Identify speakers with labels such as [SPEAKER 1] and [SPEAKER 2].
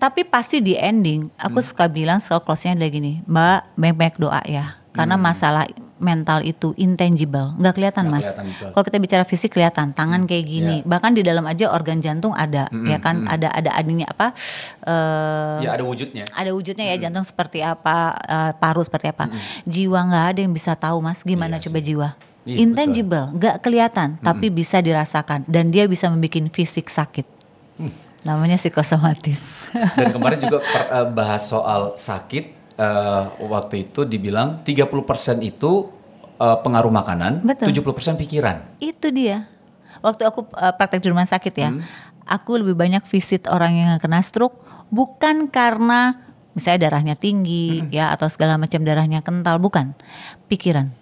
[SPEAKER 1] tapi pasti di ending aku hmm. suka bilang soal close-nya adalah gini mbak baik-baik doa ya karena hmm. masalah mental itu intangible nggak kelihatan gak mas kalau kita bicara fisik kelihatan tangan hmm, kayak gini yeah. bahkan di dalam aja organ jantung ada hmm ya hmm, kan mm-hmm. ada ada adanya apa uh, ya ada wujudnya ada wujudnya ya, hmm ya jantung seperti apa uh, paru seperti apa hmm jiwa nggak ada yang bisa tahu mas gimana yeah, coba sih. jiwa iya, intangible nggak kelihatan mm-hmm. tapi hmm. bisa dirasakan dan dia bisa membuat fisik sakit Namanya psikosomatis.
[SPEAKER 2] Dan kemarin juga per, uh, bahas soal sakit uh, waktu itu dibilang 30% itu uh, pengaruh makanan, Betul. 70% pikiran.
[SPEAKER 1] Itu dia. Waktu aku uh, praktek di rumah sakit ya, hmm. aku lebih banyak visit orang yang kena stroke bukan karena misalnya darahnya tinggi hmm. ya atau segala macam darahnya kental bukan.
[SPEAKER 3] Pikiran